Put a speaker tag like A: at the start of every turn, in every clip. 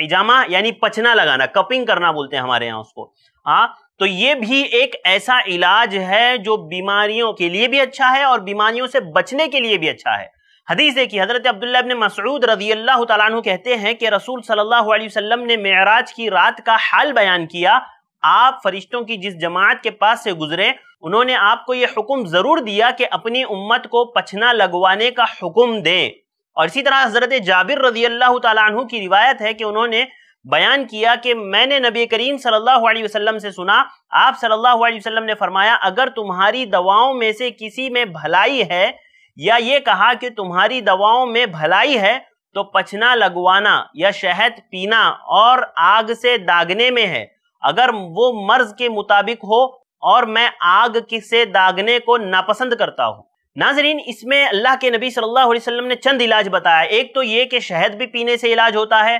A: हिजामा यानी पचना लगाना कपिंग करना बोलते हैं हमारे यहाँ उसको हाँ तो ये भी एक ऐसा इलाज है जो बीमारियों के लिए भी अच्छा है और बीमारियों से बचने के लिए भी अच्छा है हदीस देखी हजरत अब्दुल्ला इब्न मसरूद रजी अल्लाह तु कहते हैं कि रसूल सल्लल्लाहु अलैहि वसल्लम ने मेराज की रात का हाल बयान किया आप फरिश्तों की जिस जमात के पास से गुजरे उन्होंने आपको ये हुक्म ज़रूर दिया कि अपनी उम्मत को पछना लगवाने का हुक्म दें और इसी तरह हज़रत जाबिर रजी अल्लाह तु की रिवायत है कि उन्होंने बयान किया कि मैंने नबी करीम सल्लल्लाहु अलैहि वसल्लम से सुना आप सल्लल्लाहु अलैहि वसल्लम ने फरमाया अगर तुम्हारी दवाओं में से किसी में भलाई है या ये कहा कि तुम्हारी दवाओं में भलाई है तो पछना लगवाना या शहद पीना और आग से दागने में है अगर वो मर्ज के मुताबिक हो और मैं आग से दागने को नापसंद करता हूँ नाजरीन इसमें अल्लाह के नबी सल्लल्लाहु अलैहि वसल्लम ने चंद इलाज बताया एक तो ये कि शहद भी पीने से इलाज होता है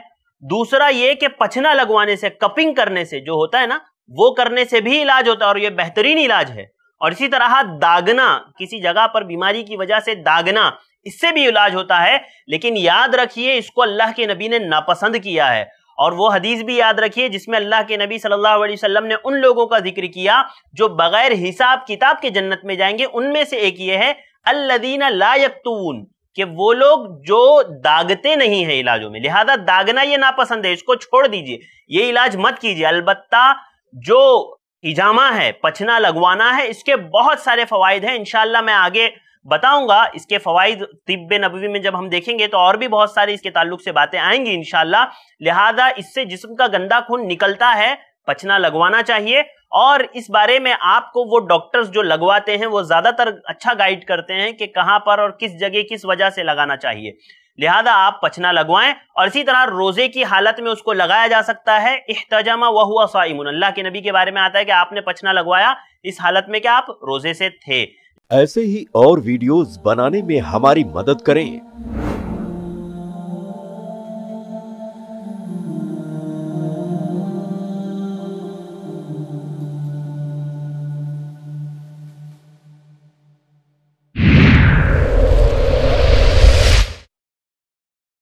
A: दूसरा ये कि पछना लगवाने से कपिंग करने से जो होता है ना वो करने से भी इलाज होता है और ये बेहतरीन इलाज है और इसी तरह दागना किसी जगह पर बीमारी की वजह से दागना इससे भी इलाज होता है लेकिन याद रखिए इसको अल्लाह के नबी ने नापसंद किया है और वो हदीस भी याद रखिए जिसमें अल्लाह के नबी सल्लल्लाहु अलैहि वसल्लम ने उन लोगों का जिक्र किया जो बगैर हिसाब किताब के जन्नत में जाएंगे उनमें से एक ये है अल्लदीना लायतून कि वो लोग जो दागते नहीं है इलाजों में लिहाजा दागना ये नापसंद है इसको छोड़ दीजिए ये इलाज मत कीजिए अलबत्ता जो हिजामा है पछना लगवाना है इसके बहुत सारे फवायद हैं इनशाला मैं आगे बताऊंगा इसके फवायद तिब्बे नबी में जब हम देखेंगे तो और भी बहुत सारी इसके ताल्लुक से बातें आएंगी इनशाला लिहाजा इससे जिसम का गंदा खून निकलता है पचना लगवाना चाहिए और इस बारे में आपको वो डॉक्टर्स जो लगवाते हैं वो ज्यादातर अच्छा गाइड करते हैं कि कहाँ पर और किस जगह किस वजह से लगाना चाहिए लिहाजा आप पचना लगवाएं और इसी तरह रोजे की हालत में उसको लगाया जा सकता है इहतजामा वह हुआ साइमन अल्लाह के नबी के बारे में आता है कि आपने पचना लगवाया इस हालत में क्या आप रोजे से थे ऐसे ही और वीडियोस बनाने में हमारी मदद करें